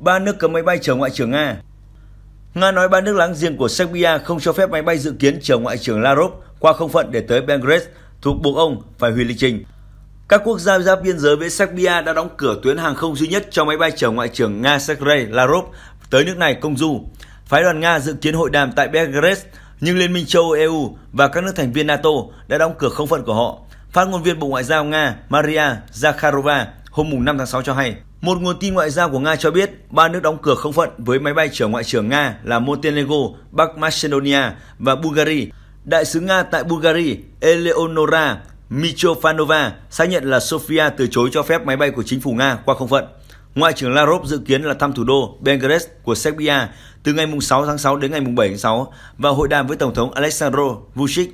ba nước cấm máy bay chở ngoại trưởng Nga. Nga nói ba nước láng giềng của Serbia không cho phép máy bay dự kiến chở ngoại trưởng Lavrov qua không phận để tới Belgrade, thuộc buộc ông phải hủy lịch trình. Các quốc gia giáp biên giới với Serbia đã đóng cửa tuyến hàng không duy nhất cho máy bay chở ngoại trưởng Nga Sergei Lavrov tới nước này công du. Phái đoàn Nga dự kiến hội đàm tại Belgrade, nhưng Liên minh châu EU e và các nước thành viên NATO đã đóng cửa không phận của họ. Phát ngôn viên Bộ Ngoại giao Nga Maria Zakharova hôm mùng 5 tháng 6 cho hay. Một nguồn tin ngoại giao của Nga cho biết ba nước đóng cửa không phận với máy bay chở ngoại trưởng Nga là Montenegro, Bắc Macedonia và Bulgaria. Đại sứ Nga tại Bulgaria Eleonora Mitrofanova xác nhận là Sofia từ chối cho phép máy bay của chính phủ Nga qua không phận. Ngoại trưởng Lavrov dự kiến là thăm thủ đô Belgrade của Serbia từ ngày 6 tháng 6 đến ngày 7 tháng 6 và hội đàm với Tổng thống Aleksandr Vučić.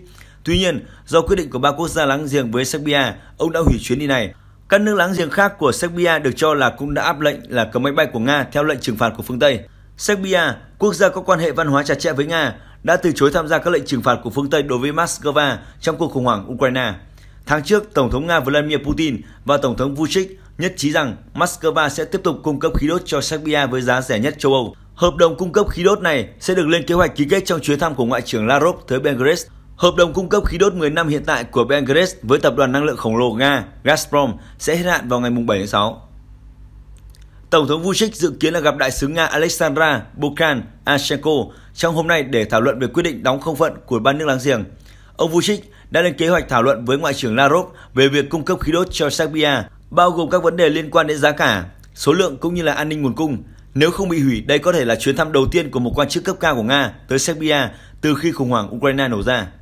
Tuy nhiên, do quyết định của ba quốc gia láng giềng với Serbia, ông đã hủy chuyến đi này. Các nước láng giềng khác của Serbia được cho là cũng đã áp lệnh là cấm máy bay của Nga theo lệnh trừng phạt của phương Tây. Serbia, quốc gia có quan hệ văn hóa chặt chẽ với Nga, đã từ chối tham gia các lệnh trừng phạt của phương Tây đối với Moscow trong cuộc khủng hoảng Ukraine. Tháng trước, Tổng thống Nga Vladimir Putin và Tổng thống Vucic nhất trí rằng Moscow sẽ tiếp tục cung cấp khí đốt cho Serbia với giá rẻ nhất châu Âu. Hợp đồng cung cấp khí đốt này sẽ được lên kế hoạch ký kết trong chuyến thăm của Ngoại trưởng Lavrov tới Belgrade Hợp đồng cung cấp khí đốt 10 năm hiện tại của Belgrade với tập đoàn năng lượng khổng lồ Nga Gazprom sẽ hết hạn vào ngày 7 tháng 6. Tổng thống Vučić dự kiến là gặp đại sứ Nga Alexandra Bukan Ashenko trong hôm nay để thảo luận về quyết định đóng không phận của ba nước láng giềng. Ông Vučić đã lên kế hoạch thảo luận với Ngoại trưởng Lavrov về việc cung cấp khí đốt cho Serbia, bao gồm các vấn đề liên quan đến giá cả, số lượng cũng như là an ninh nguồn cung. Nếu không bị hủy, đây có thể là chuyến thăm đầu tiên của một quan chức cấp cao của Nga tới Serbia từ khi khủng hoảng Ukraine nổ ra.